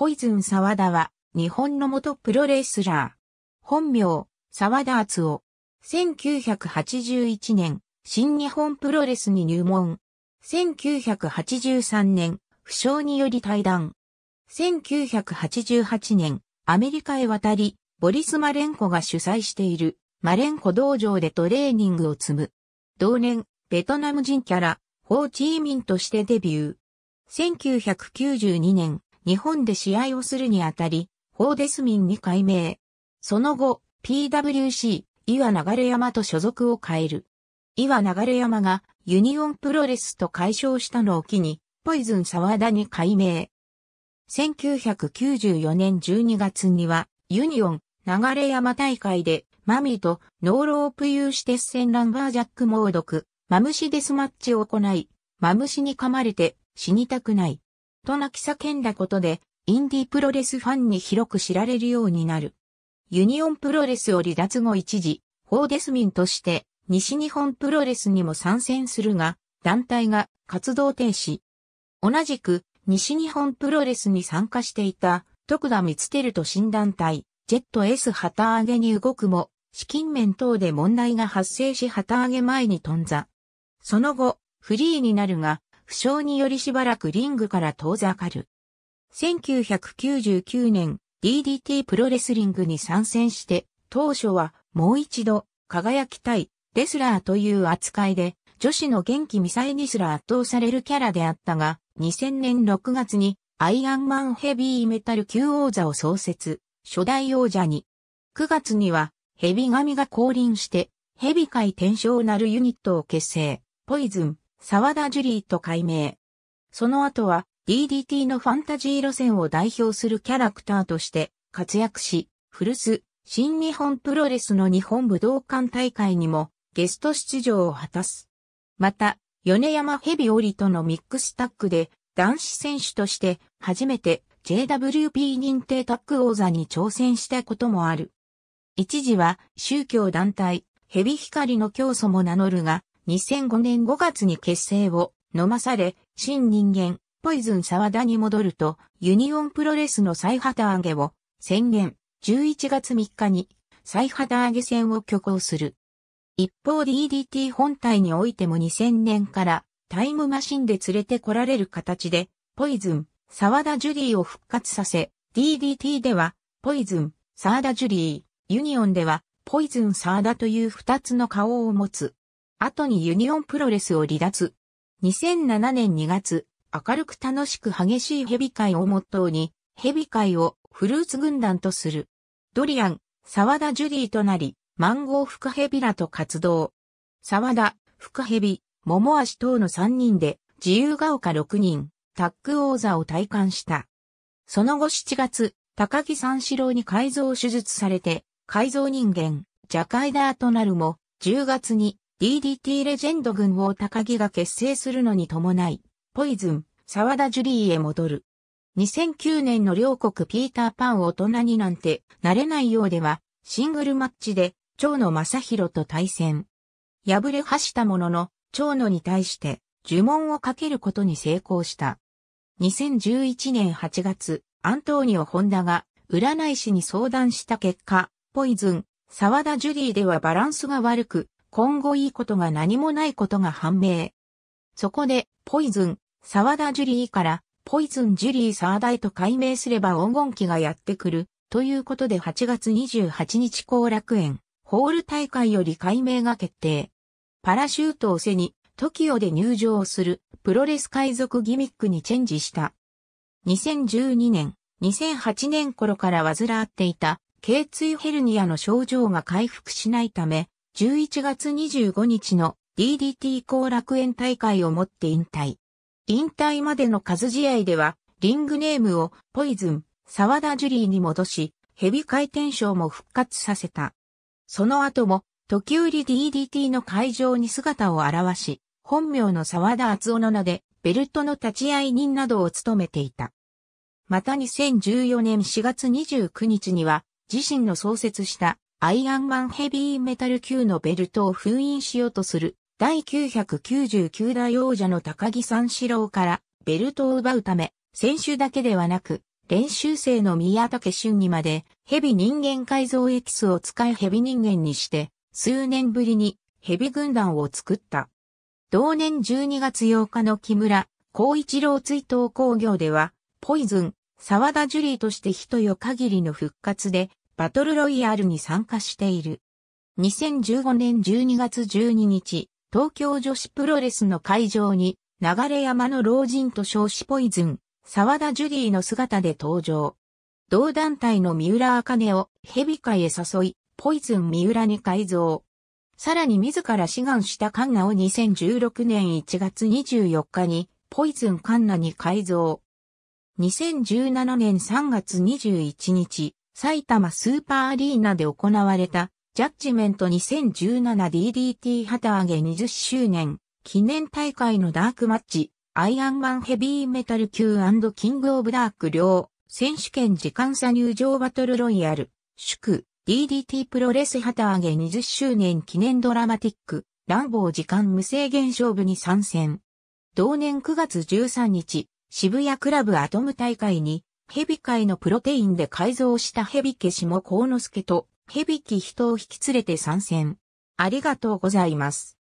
ポイズン沢田は、日本の元プロレスラー。本名、沢田敦夫。1981年、新日本プロレスに入門。1983年、負傷により退団。1988年、アメリカへ渡り、ボリス・マレンコが主催している、マレンコ道場でトレーニングを積む。同年、ベトナム人キャラ、ホー・チーミンとしてデビュー。1992年、日本で試合をするにあたり、ホーデスミンに改名。その後、PWC、岩流山と所属を変える。岩流山がユニオンプロレスと解消したのを機に、ポイズン沢田に改名。1994年12月には、ユニオン、流山大会で、マミーとノーロープ有ッ鉄線ランバージャック猛毒、マムシデスマッチを行い、マムシに噛まれて死にたくない。と泣き叫んだことで、インディープロレスファンに広く知られるようになる。ユニオンプロレスを離脱後一時、フォーデスミンとして西日本プロレスにも参戦するが、団体が活動停止。同じく西日本プロレスに参加していた徳田光輝と新団体、ジェット S 旗揚げに動くも、資金面等で問題が発生し旗揚げ前に頓挫。その後、フリーになるが、負傷によりしばらくリングから遠ざかる。1999年、DDT プロレスリングに参戦して、当初はもう一度、輝きたい、レスラーという扱いで、女子の元気ミサイにすら圧倒されるキャラであったが、2000年6月にアイアンマンヘビーメタル級王座を創設、初代王者に。9月にはヘビ神が降臨して、ヘビ界転生なるユニットを結成、ポイズン、沢田ジュリーと改名。その後は DDT のファンタジー路線を代表するキャラクターとして活躍し、古巣、新日本プロレスの日本武道館大会にもゲスト出場を果たす。また、米山ヘビオリとのミックスタッグで男子選手として初めて JWP 認定タッグ王座に挑戦したこともある。一時は宗教団体ヘビ光の教祖も名乗るが、2005年5月に結成を飲まされ、新人間、ポイズン沢田に戻ると、ユニオンプロレスの再旗揚げを宣言、11月3日に再旗揚げ戦を挙行する。一方 DDT 本体においても2000年からタイムマシンで連れてこられる形で、ポイズン、沢田ジュリーを復活させ、DDT では、ポイズン、沢田ジュリー、ユニオンでは、ポイズン沢田という二つの顔を持つ。後にユニオンプロレスを離脱。2007年2月、明るく楽しく激しいヘビ界をモットーに、ヘビ界をフルーツ軍団とする。ドリアン、沢田ジュディとなり、マンゴーフクヘビらと活動。沢田、フクヘビ、桃足等の3人で、自由が丘6人、タック王座を体感した。その後7月、高木三四郎に改造手術されて、改造人間、ジャカイダーとなるも、10月に DDT レジェンド軍を高木が結成するのに伴い、ポイズン、沢田ジュリーへ戻る。2009年の両国ピーターパン大人になんてなれないようでは、シングルマッチで、長野正宏と対戦。敗れはしたものの、長野に対して、呪文をかけることに成功した。2011年8月、アントーニオ・ホンダが、占い師に相談した結果、ポイズン、沢田ジュリーではバランスが悪く、今後いいことが何もないことが判明。そこで、ポイズン、沢田ジュリーから、ポイズンジュリー沢田へと改名すれば黄金期がやってくる、ということで8月28日後楽園、ホール大会より改名が決定。パラシュートを背に、トキオで入場する、プロレス海賊ギミックにチェンジした。2012年、2008年頃から患っていた、頸椎ヘルニアの症状が回復しないため、11月25日の DDT 後楽園大会をもって引退。引退までの数試合では、リングネームをポイズン、沢田ジュリーに戻し、ヘビ回転賞も復活させた。その後も、時折 DDT の会場に姿を現し、本名の沢田厚夫の名で、ベルトの立ち会い人などを務めていた。また2014年4月29日には、自身の創設したアイアンマンヘビーメタル級のベルトを封印しようとする第999代王者の高木三四郎からベルトを奪うため、選手だけではなく、練習生の宮武俊にまで、ヘビ人間改造エキスを使いヘビ人間にして、数年ぶりにヘビ軍団を作った。同年12月8日の木村、光一郎追悼工業では、ポイズン、沢田ジュリーとして人よ限りの復活で、バトルロイヤルに参加している。2015年12月12日、東京女子プロレスの会場に、流山の老人と少子ポイズン、沢田ジュディの姿で登場。同団体の三浦茜を蛇ビ界へ誘い、ポイズン三浦に改造。さらに自ら志願したカンナを2016年1月24日に、ポイズンカンナに改造。2017年3月21日、埼玉スーパーアリーナで行われたジャッジメント 2017DDT 旗揚げ20周年記念大会のダークマッチアイアンマンヘビーメタル級キングオブダーク両選手権時間差入場バトルロイヤル祝 DDT プロレス旗揚げ20周年記念ドラマティック乱暴時間無制限勝負に参戦同年9月13日渋谷クラブアトム大会に蛇界のプロテインで改造した蛇消しも幸之助と蛇木人を引き連れて参戦。ありがとうございます。